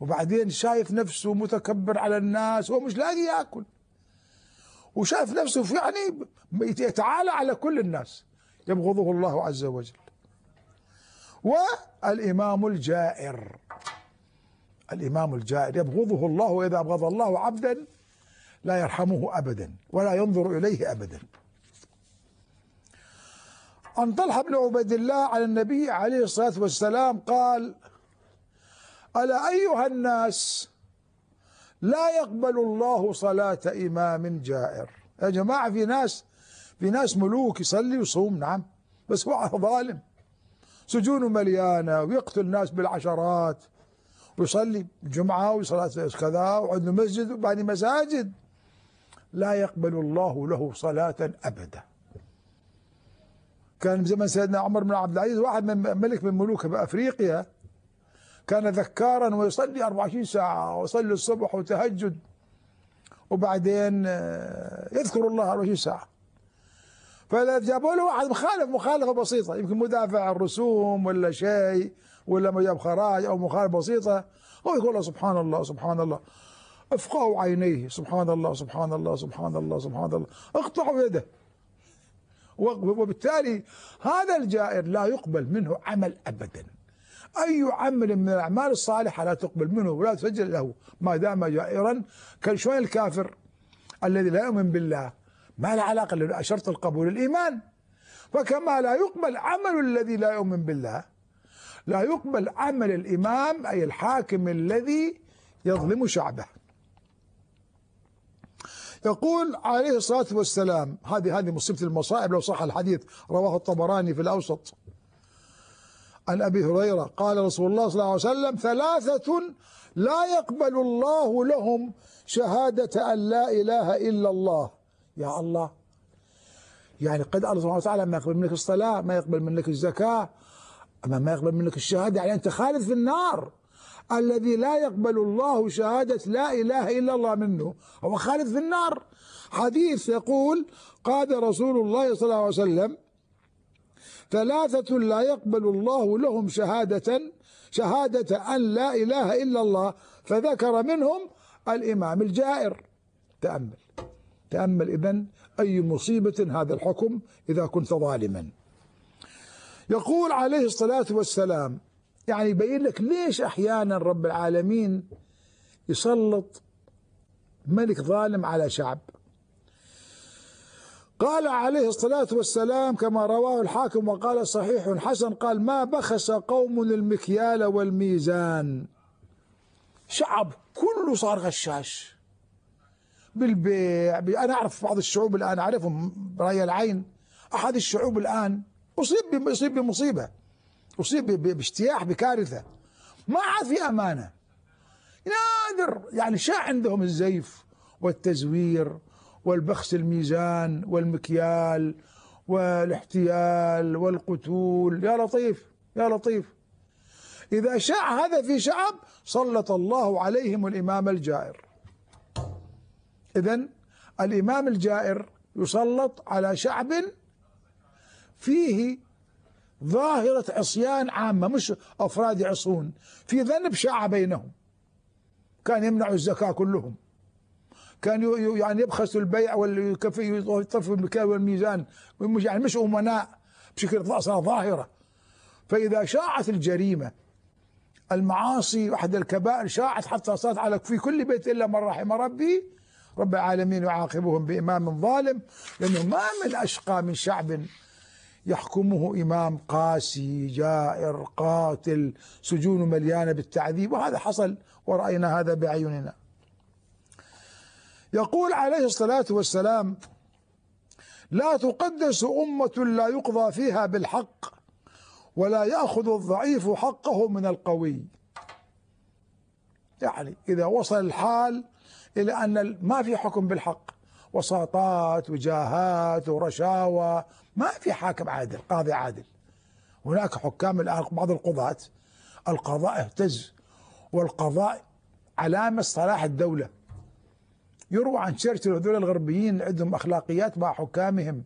وبعدين شايف نفسه متكبر على الناس ومش لاقي ياكل وشاف نفسه في يعني يتعالى على كل الناس يبغضه الله عز وجل والإمام الجائر الإمام الجائر يبغضه الله وإذا أبغض الله عبدا لا يرحمه أبدا ولا ينظر إليه أبدا عن طلحة بن عبيد الله على النبي عليه الصلاة والسلام قال ألا أيها الناس لا يقبل الله صلاة إمام جائر يا جماعة في ناس في ناس ملوك يصلي ويصوم نعم بس هو ظالم سجونه مليانة ويقتل ناس بالعشرات ويصلي جمعة وصلاة كذا وعنده مسجد وبعد مساجد لا يقبل الله له صلاة أبدا كان زمن سيدنا عمر بن عبد العزيز واحد من ملك من ملوك بأفريقيا كان ذكارا ويصلي 24 ساعة ويصلي الصبح وتهجد وبعدين آه، يذكر الله 24 ساعة فإذا جابوا له واحد مخالف مخالفة بسيطة يمكن مدافع الرسوم ولا شيء ولا مجاب خراج أو مخالفة بسيطة هو يقول سبحان الله سبحان الله افقعوا عينيه سبحان الله سبحان الله سبحان الله سبحان الله اقطعوا يده وبالتالي هذا الجائر لا يقبل منه عمل أبداً أي عمل من الأعمال الصالحة لا تقبل منه ولا تسجل له ما دام جائرا كالشوي الكافر الذي لا يؤمن بالله ما له علاقة شرط القبول الإيمان فكما لا يقبل عمل الذي لا يؤمن بالله لا يقبل عمل الإمام أي الحاكم الذي يظلم شعبه يقول عليه الصلاة والسلام هذه هذه مصيبة المصائب لو صح الحديث رواه الطبراني في الأوسط عن أبي هريرة قال رسول الله صلى الله عليه وسلم ثلاثة لا يقبل الله لهم شهادة أن لا إله إلا الله يا الله يعني قد الله سبحانه وتعالى ما يقبل منك الصلاة ما يقبل منك الزكاة أما ما يقبل منك الشهادة يعني أنت خالد في النار الذي لا يقبل الله شهادة لا إله إلا الله منه هو خالد في النار حديث يقول قال رسول الله صلى الله عليه وسلم ثلاثة لا يقبل الله لهم شهادة شهادة أن لا إله إلا الله فذكر منهم الإمام الجائر تأمل تأمل إذن أي مصيبة هذا الحكم إذا كنت ظالما يقول عليه الصلاة والسلام يعني يبين لك ليش أحيانا رب العالمين يسلط ملك ظالم على شعب قال عليه الصلاة والسلام كما رواه الحاكم وقال صحيح حسن قال ما بخس قوم المكيال والميزان شعب كله صار غشاش بالبيع أنا أعرف بعض الشعوب الآن أعرفهم برأي العين أحد الشعوب الآن أصيب أصيب بمصيبة أصيب باجتياح بكارثة ما عاد في أمانة نادر يعني شاع عندهم الزيف والتزوير والبخس الميزان والمكيال والاحتيال والقتول يا لطيف يا لطيف إذا شاع هذا في شعب سلط الله عليهم الإمام الجائر إذا الإمام الجائر يسلط على شعب فيه ظاهرة عصيان عامة مش أفراد يعصون في ذنب شاع بينهم كان يمنع الزكاة كلهم كان يعني يبخسوا البيع يطفي المكيال والميزان يعني مش أمناء بشكل ظاهرة فإذا شاعت الجريمة المعاصي وحد الكبائر شاعت حتى صارت على في كل بيت إلا من رحم ربي رب العالمين يعاقبهم بإمام ظالم لأنه ما من أشقى من شعب يحكمه إمام قاسي جائر قاتل سجون مليانة بالتعذيب وهذا حصل ورأينا هذا بأعيننا يقول عليه الصلاة والسلام لا تقدس أمة لا يقضى فيها بالحق ولا يأخذ الضعيف حقه من القوي يعني إذا وصل الحال إلى أن ما في حكم بالحق وساطات وجاهات ورشاوى ما في حاكم عادل قاضي عادل هناك حكام الآن بعض القضاة القضاء اهتز والقضاء علامة صلاح الدولة يروى عن تشرشل هذول الغربيين عندهم اخلاقيات مع حكامهم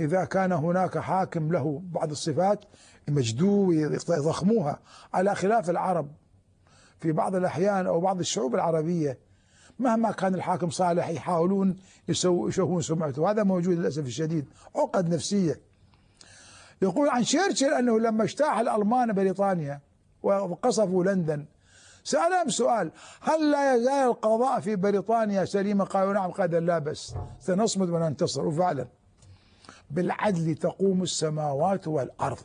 اذا كان هناك حاكم له بعض الصفات يمجدوه ويضخموها على خلاف العرب في بعض الاحيان او بعض الشعوب العربيه مهما كان الحاكم صالح يحاولون يشوهون سمعته هذا موجود للاسف الشديد عقد نفسيه يقول عن شرشل انه لما اجتاح الالمان بريطانيا وقصفوا لندن سألهم سؤال هل لا يزال القضاء في بريطانيا سليما قالوا نعم قد لا بس سنصمد وننتصر وفعلا بالعدل تقوم السماوات والأرض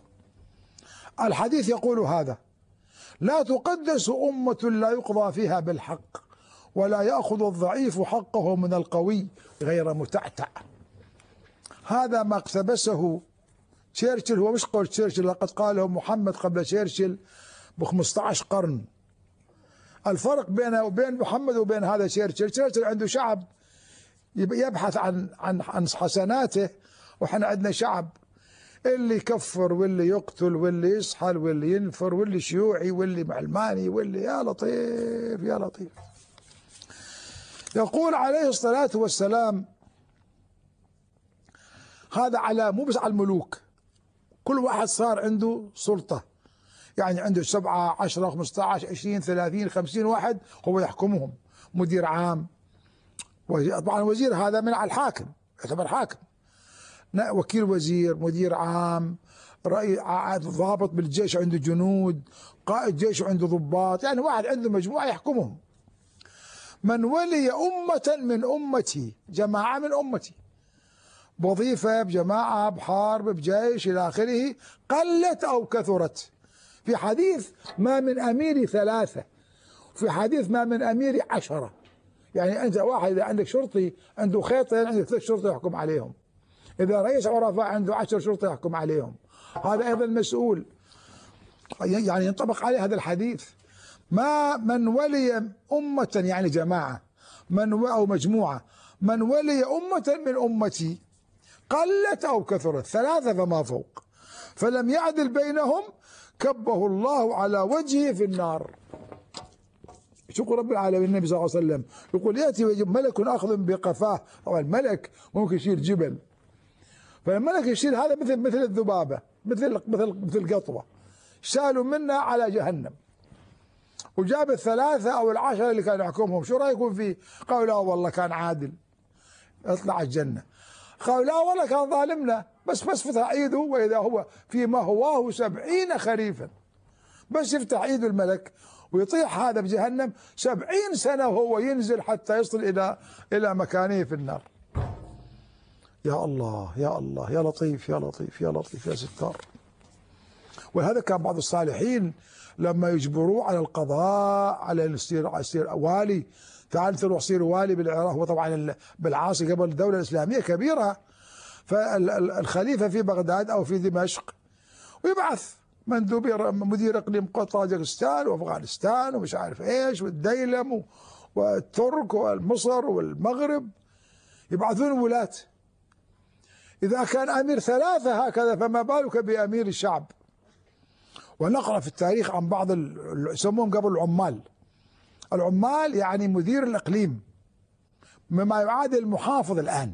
الحديث يقول هذا لا تقدس أمة لا يقضى فيها بالحق ولا يأخذ الضعيف حقه من القوي غير متعتع هذا ما اقتبسه تشرشل هو مش قول تشرشل لقد قاله محمد قبل تشرشل ب 15 قرن الفرق بينه وبين محمد وبين هذا شيرشل شيرشل عنده شعب يبحث عن عن عن حسناته واحنا عندنا شعب اللي يكفر واللي يقتل واللي يسحل واللي ينفر واللي شيوعي واللي معلماني واللي يا لطيف يا لطيف يقول عليه الصلاة والسلام هذا على مو بس على الملوك كل واحد صار عنده سلطة يعني عنده سبعة عشرة 15 20 30 50 واحد هو يحكمهم مدير عام طبعا وزير هذا من على الحاكم يعتبر حاكم وكيل وزير مدير عام رأي ضابط بالجيش عنده جنود قائد جيش عنده ضباط يعني واحد عنده مجموعة يحكمهم من ولي أمة من أمتي جماعة من أمتي بوظيفة بجماعة بحرب بجيش إلى آخره قلت أو كثرت في حديث ما من أمير ثلاثة في حديث ما من أمير عشرة يعني أنت واحد إذا عندك شرطي عنده خيطين عنده ثلاث شرطة يحكم عليهم إذا رئيس عرفاء عنده عشر شرطة يحكم عليهم هذا أيضا مسؤول يعني ينطبق عليه هذا الحديث ما من ولي أمة يعني جماعة من أو مجموعة من ولي أمة من أمتي قلت أو كثرت ثلاثة فما فوق فلم يعدل بينهم كبه الله على وجهه في النار شكر رب العالمين النبي صلى الله عليه وسلم يقول يأتي ملك أخذ بقفاه طبعا الملك ممكن يشيل جبل فالملك يشيل هذا مثل مثل الذبابة مثل مثل مثل قطوة سالوا منها على جهنم وجاب الثلاثة أو العشرة اللي كان يحكمهم شو رأيكم فيه قالوا لا والله كان عادل اطلع الجنة قالوا لا والله كان ظالمنا بس بس فتح ايده واذا هو في هواه سبعين خريفا بس يفتح ايده الملك ويطيح هذا بجهنم سبعين سنة وهو ينزل حتى يصل إلى إلى مكانه في النار يا الله يا الله يا لطيف يا لطيف يا لطيف يا ستار ولهذا كان بعض الصالحين لما يجبروه على القضاء على يصير يصير والي فعلت الوحصير والي بالعراق وطبعا بالعاصي قبل الدولة الإسلامية كبيرة فالخليفة في بغداد أو في دمشق ويبعث مندوب مدير اقليم طاجكستان وافغانستان ومش عارف ايش والديلم والترك ومصر والمغرب يبعثون ولاة اذا كان امير ثلاثه هكذا فما بالك بامير الشعب ونقرا في التاريخ عن بعض يسمون قبل العمال العمال يعني مدير الإقليم مما يعادل المحافظ الآن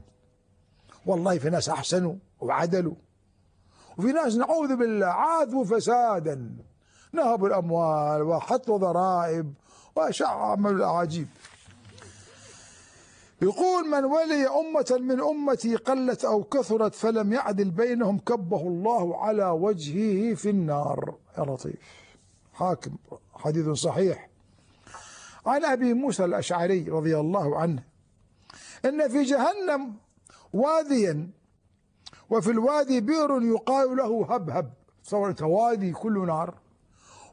والله في ناس أحسنوا وعدلوا وفي ناس نعوذ بالله عاذوا فسادا نهبوا الأموال وحطوا ضرائب وشعبوا من يقول من ولي أمة من أمتي قلت أو كثرت فلم يعدل بينهم كبه الله على وجهه في النار يا لطيف حاكم حديث صحيح عن أبي موسى الأشعري رضي الله عنه إن في جهنم واديا وفي الوادي بئر يقال له هبهب صورة وادي كله نار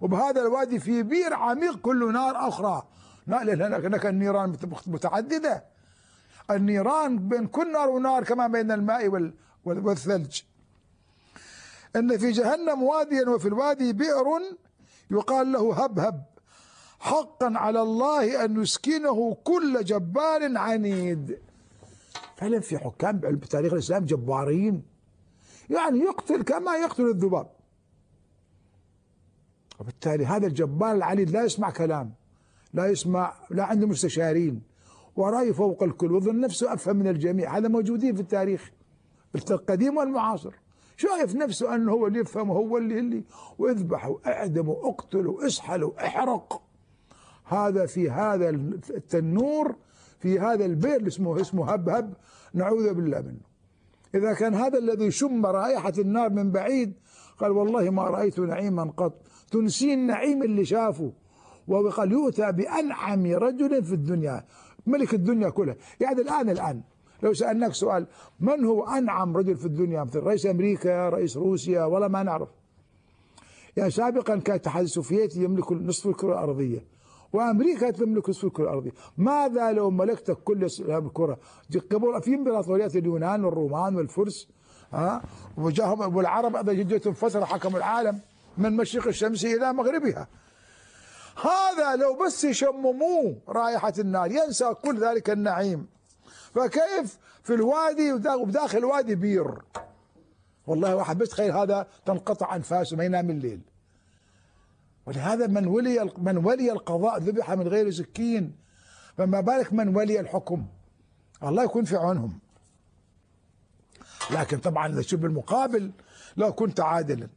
وبهذا الوادي في بئر عميق كله نار أخرى لأن هناك النيران متعددة النيران بين كل نار ونار كما بين الماء والثلج إن في جهنم واديا وفي الوادي بئر يقال له هبهب حقا على الله أن يسكنه كل جبار عنيد فعلا في حكام بعلم تاريخ الإسلام جبارين يعني يقتل كما يقتل الذباب وبالتالي هذا الجبار العنيد لا يسمع كلام لا يسمع لا عنده مستشارين ورأي فوق الكل وظن نفسه أفهم من الجميع هذا موجودين في التاريخ القديم والمعاصر شايف نفسه أنه هو اللي يفهم هو اللي اللي واذبحوا اعدموا اقتلوا اسحلوا احرق هذا في هذا التنور في هذا البئر اللي اسمه اسمه هبهب نعوذ بالله منه إذا كان هذا الذي شم رائحة النار من بعيد قال والله ما رأيت نعيما قط تنسي النعيم اللي شافه وقال يؤتى بأنعم رجل في الدنيا ملك الدنيا كلها يعني الآن الآن لو سألناك سؤال من هو أنعم رجل في الدنيا مثل رئيس أمريكا رئيس روسيا ولا ما نعرف يعني سابقا كان الاتحاد السوفيتي يملك نصف الكرة الأرضية وامريكا تملك السلك الارضي ماذا لو ملكت كل الكره قبل في امبراطوريات اليونان والرومان والفرس ها وجاهم والعرب اذا جدتهم فتره حكموا العالم من مشرق الشمس الى مغربها هذا لو بس يشمموه رائحه النار ينسى كل ذلك النعيم فكيف في الوادي وداخل الوادي بير والله واحد بس تخيل هذا تنقطع انفاسه ما ينام الليل ولهذا من ولي من ولي القضاء ذبح من غير سكين فما بالك من ولي الحكم الله يكون في عونهم لكن طبعا اذا تشوف المقابل لو كنت عادلا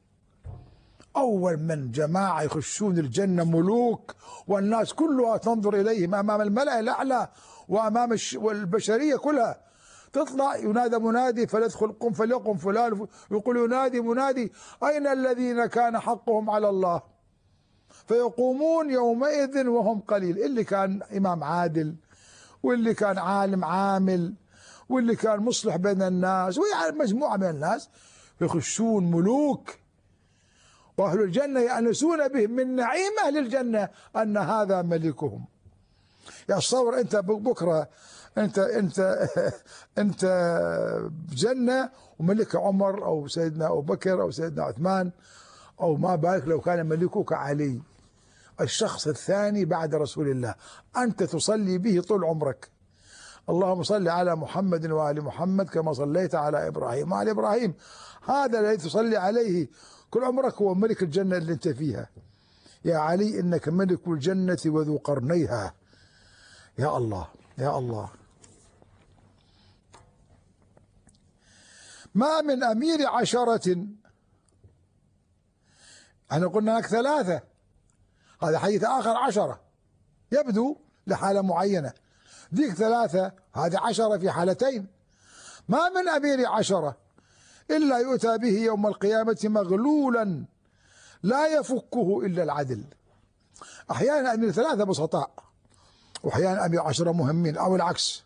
اول من جماعه يخشون الجنه ملوك والناس كلها تنظر اليهم امام الملا الاعلى وامام البشريه كلها تطلع ينادى منادي فليدخل قم فليقم فلان يقول ينادي منادي اين الذين كان حقهم على الله فيقومون يومئذ وهم قليل اللي كان إمام عادل واللي كان عالم عامل واللي كان مصلح بين الناس ويعني مجموعة من الناس يخشون ملوك وأهل الجنة يأنسون بهم من نعيم أهل الجنة أن هذا ملكهم يعني تصور أنت بكرة أنت أنت أنت جنة وملك عمر أو سيدنا أبو بكر أو سيدنا عثمان أو ما بالك لو كان ملكك علي الشخص الثاني بعد رسول الله أنت تصلي به طول عمرك اللهم صل على محمد وآل محمد كما صليت على إبراهيم وعلى إبراهيم هذا الذي تصلي عليه كل عمرك هو ملك الجنة اللي أنت فيها يا علي إنك ملك الجنة وذو قرنيها يا الله يا الله ما من أمير عشرة احنا قلنا هناك ثلاثة هذا حديث آخر عشرة يبدو لحالة معينة ذيك ثلاثة هذه عشرة في حالتين ما من أمير عشرة إلا يؤتى به يوم القيامة مغلولا لا يفكه إلا العدل أحيانا أمير ثلاثة بسطاء وأحيانا أمير عشرة مهمين أو العكس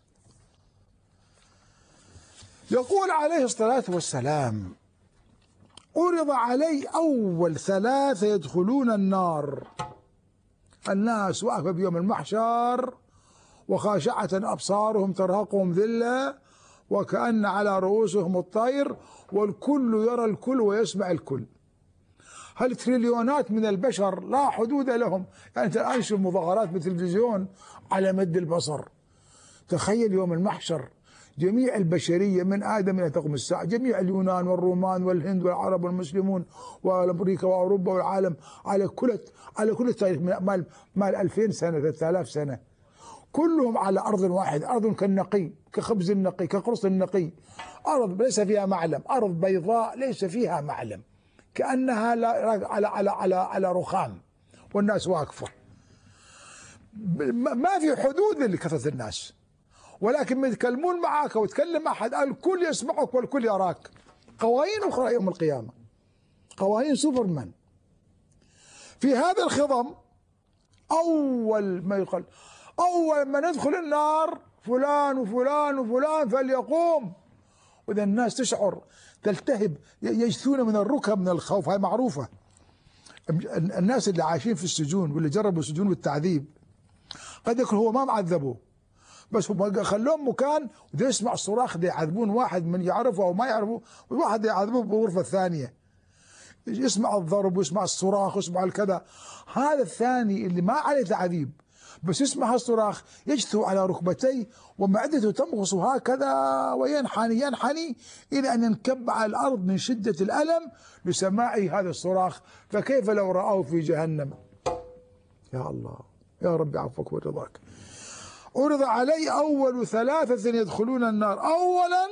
يقول عليه الصلاة والسلام عرض علي أول ثلاثة يدخلون النار الناس واقفة بيوم المحشر وخاشعة أبصارهم ترهقهم ذلة وكأن على رؤوسهم الطير والكل يرى الكل ويسمع الكل هل تريليونات من البشر لا حدود لهم يعني أنت الآن مظاهرات بالتلفزيون على مد البصر تخيل يوم المحشر جميع البشرية من آدم إلى تقوم الساعة جميع اليونان والرومان والهند والعرب والمسلمون وأمريكا وأوروبا والعالم على كل على كل التاريخ مال مال 2000 سنة 3000 سنة كلهم على أرض واحد أرض كالنقي كخبز النقي كقرص النقي أرض ليس فيها معلم أرض بيضاء ليس فيها معلم كأنها على على على على على رخام والناس واقفة ما في حدود لكثرة الناس ولكن ما يتكلمون معك أو تكلم أحد الكل يسمعك والكل يراك قوانين أخرى يوم القيامة قوانين سوبرمان في هذا الخضم أول ما يقال أول ما ندخل النار فلان وفلان وفلان فليقوم وإذا الناس تشعر تلتهب يجثون من الركب من الخوف هاي معروفة الناس اللي عايشين في السجون واللي جربوا السجون والتعذيب قد يكون هو ما معذبه بس هم خلوهم مكان وده يسمع الصراخ ده يعذبون واحد من يعرفه او ما يعرفه وواحد يعذبه بغرفه الثانيه يسمع الضرب ويسمع الصراخ ويسمع الكذا هذا الثاني اللي ما عليه تعذيب بس يسمع الصراخ يجثو على ركبتيه ومعدته تمغص هكذا وينحني ينحني إلى أن ينكب على الأرض من شدة الألم لسماع هذا الصراخ فكيف لو رأوه في جهنم يا الله يا ربي عفوك ورضاك عرض علي أول ثلاثة يدخلون النار أولا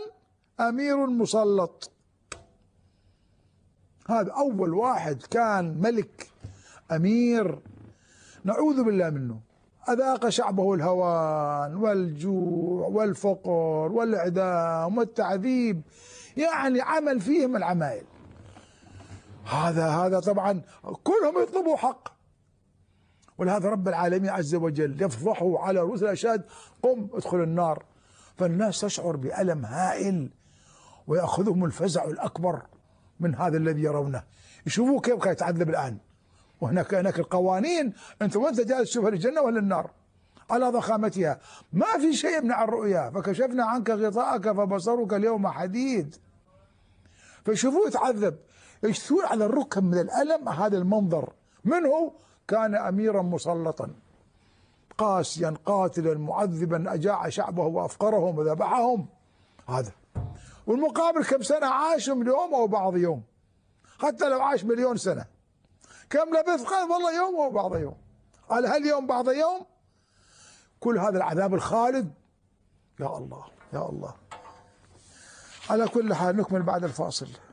أمير مسلط هذا أول واحد كان ملك أمير نعوذ بالله منه أذاق شعبه الهوان والجوع والفقر والإعدام والتعذيب يعني عمل فيهم العمايل هذا هذا طبعا كلهم يطلبوا حق ولهذا رب العالمين عز وجل يفضحه على رسل أشاد قم ادخل النار فالناس تشعر بألم هائل ويأخذهم الفزع الأكبر من هذا الذي يرونه يشوفوه كيف كان يتعذب الآن وهناك هناك القوانين أنت وأنت جالس تشوفها الجنة ولا النار على ضخامتها ما في شيء يمنع الرؤيا فكشفنا عنك غطاءك فبصرك اليوم حديد فشوفوه يتعذب يجثون على الركب من الألم هذا المنظر من هو كان أميرا مسلطا قاسيا قاتلا معذبا أجاع شعبه وأفقرهم وذبحهم هذا والمقابل كم سنة عاشهم يوم أو بعض يوم حتى لو عاش مليون سنة كم لبث قال والله يوم أو بعض يوم قال هل يوم بعض يوم كل هذا العذاب الخالد يا الله يا الله على كل حال نكمل بعد الفاصل